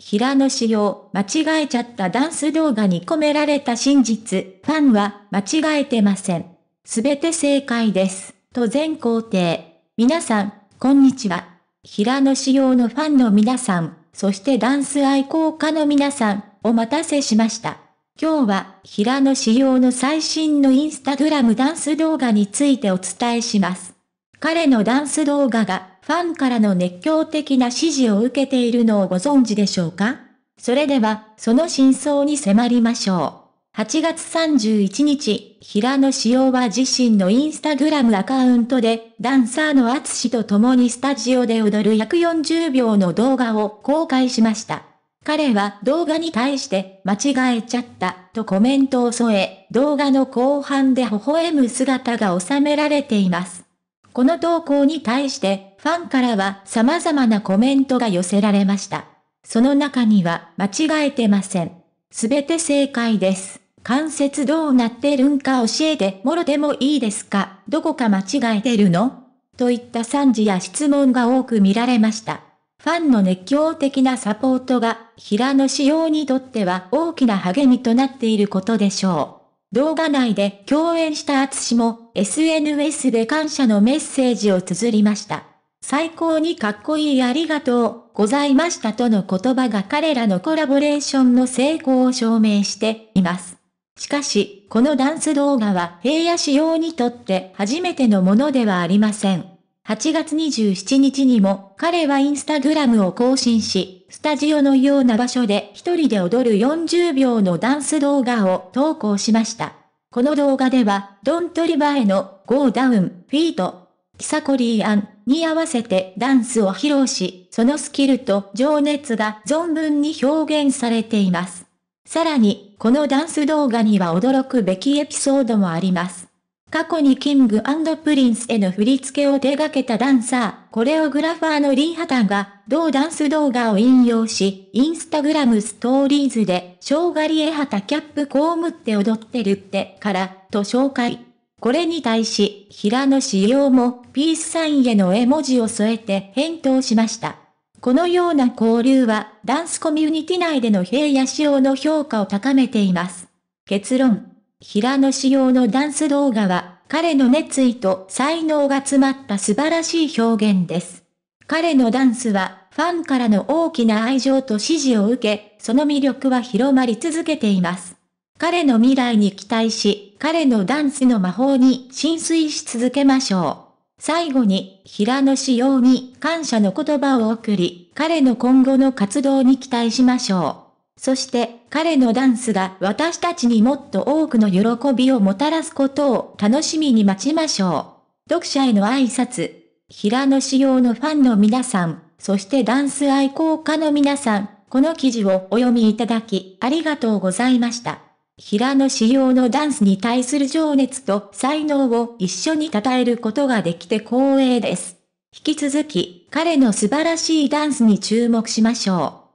平野紫耀、間違えちゃったダンス動画に込められた真実、ファンは間違えてません。すべて正解です。と全肯定。皆さん、こんにちは。平野紫耀のファンの皆さん、そしてダンス愛好家の皆さん、お待たせしました。今日は平野紫耀の最新のインスタグラムダンス動画についてお伝えします。彼のダンス動画がファンからの熱狂的な支持を受けているのをご存知でしょうかそれでは、その真相に迫りましょう。8月31日、平野紫耀は自身のインスタグラムアカウントで、ダンサーの厚氏と共にスタジオで踊る140秒の動画を公開しました。彼は動画に対して間違えちゃったとコメントを添え、動画の後半で微笑む姿が収められています。この投稿に対してファンからは様々なコメントが寄せられました。その中には、間違えてません。すべて正解です。関節どうなってるんか教えてもろでもいいですかどこか間違えてるのといった賛辞や質問が多く見られました。ファンの熱狂的なサポートが、平野仕様にとっては大きな励みとなっていることでしょう。動画内で共演した厚志も、SNS で感謝のメッセージを綴りました。最高にかっこいいありがとうございましたとの言葉が彼らのコラボレーションの成功を証明しています。しかし、このダンス動画は平野仕様にとって初めてのものではありません。8月27日にも彼はインスタグラムを更新し、スタジオのような場所で一人で踊る40秒のダンス動画を投稿しました。この動画では、ドントリバーへのゴーダウン、フィート、キサコリーアンに合わせてダンスを披露し、そのスキルと情熱が存分に表現されています。さらに、このダンス動画には驚くべきエピソードもあります。過去にキングプリンスへの振り付けを手掛けたダンサー、コレオグラファーのリンハタンが、同ダンス動画を引用し、インスタグラムストーリーズで、ショガリエハタキャップこうむって踊ってるってから、と紹介。これに対し、平野紫耀も、ピースサインへの絵文字を添えて返答しました。このような交流は、ダンスコミュニティ内での平野仕様の評価を高めています。結論。平野仕様のダンス動画は、彼の熱意と才能が詰まった素晴らしい表現です。彼のダンスは、ファンからの大きな愛情と支持を受け、その魅力は広まり続けています。彼の未来に期待し、彼のダンスの魔法に浸水し続けましょう。最後に、平野紫耀に感謝の言葉を送り、彼の今後の活動に期待しましょう。そして、彼のダンスが私たちにもっと多くの喜びをもたらすことを楽しみに待ちましょう。読者への挨拶。平野紫耀のファンの皆さん、そしてダンス愛好家の皆さん、この記事をお読みいただき、ありがとうございました。平野仕様のダンスに対する情熱と才能を一緒に称えることができて光栄です。引き続き、彼の素晴らしいダンスに注目しましょう。